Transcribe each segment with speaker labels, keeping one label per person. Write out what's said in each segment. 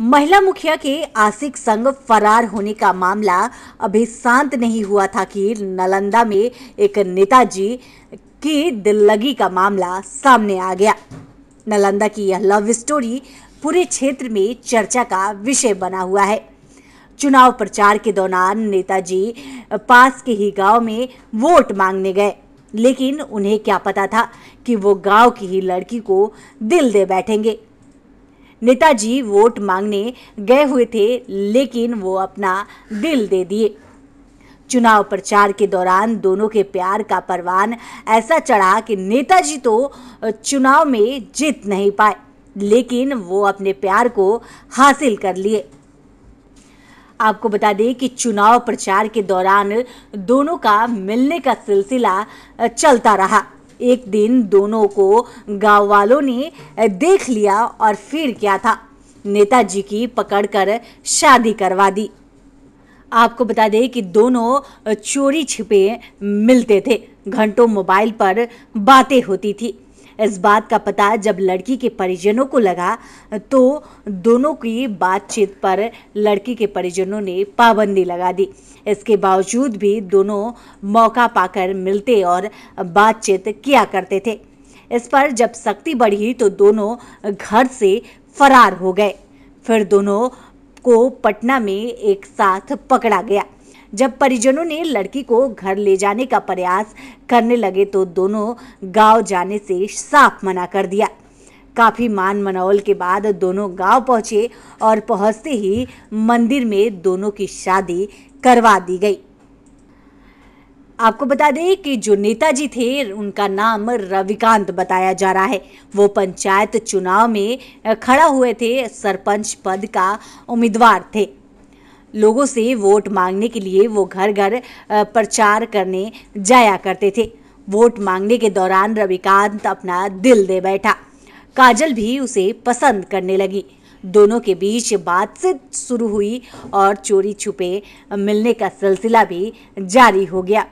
Speaker 1: महिला मुखिया के आसिक संग फरार होने का मामला अभी शांत नहीं हुआ था कि नालंदा में एक नेताजी की दिल्लगी का मामला सामने आ गया नालंदा की यह लव स्टोरी पूरे क्षेत्र में चर्चा का विषय बना हुआ है चुनाव प्रचार के दौरान नेताजी पास के ही गांव में वोट मांगने गए लेकिन उन्हें क्या पता था कि वो गांव की ही लड़की को दिल दे बैठेंगे नेताजी वोट मांगने गए हुए थे लेकिन वो अपना दिल दे दिए चुनाव प्रचार के दौरान दोनों के प्यार का परवान ऐसा चढ़ा कि नेताजी तो चुनाव में जीत नहीं पाए लेकिन वो अपने प्यार को हासिल कर लिए आपको बता दें कि चुनाव प्रचार के दौरान दोनों का मिलने का सिलसिला चलता रहा एक दिन दोनों को गांव वालों ने देख लिया और फिर क्या था नेताजी की पकड़कर शादी करवा दी आपको बता दें कि दोनों चोरी छिपे मिलते थे घंटों मोबाइल पर बातें होती थी इस बात का पता जब लड़की के परिजनों को लगा तो दोनों की बातचीत पर लड़की के परिजनों ने पाबंदी लगा दी इसके बावजूद भी दोनों मौका पाकर मिलते और बातचीत किया करते थे इस पर जब सख्ती बढ़ी तो दोनों घर से फरार हो गए फिर दोनों को पटना में एक साथ पकड़ा गया जब परिजनों ने लड़की को घर ले जाने का प्रयास करने लगे तो दोनों गांव जाने से साफ मना कर दिया काफ़ी मान मनौल के बाद दोनों गांव पहुंचे और पहुंचते ही मंदिर में दोनों की शादी करवा दी गई आपको बता दें कि जो नेताजी थे उनका नाम रविकांत बताया जा रहा है वो पंचायत चुनाव में खड़ा हुए थे सरपंच पद का उम्मीदवार थे लोगों से वोट मांगने के लिए वो घर घर प्रचार करने जाया करते थे वोट मांगने के दौरान रविकांत अपना दिल दे बैठा काजल भी उसे पसंद करने लगी दोनों के बीच बातचीत शुरू हुई और चोरी छुपे मिलने का सिलसिला भी जारी हो गया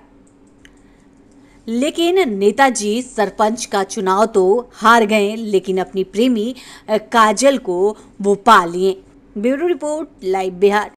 Speaker 1: लेकिन नेताजी सरपंच का चुनाव तो हार गए लेकिन अपनी प्रेमी काजल को वो पा लिए ब्यूरो रिपोर्ट लाइव बिहार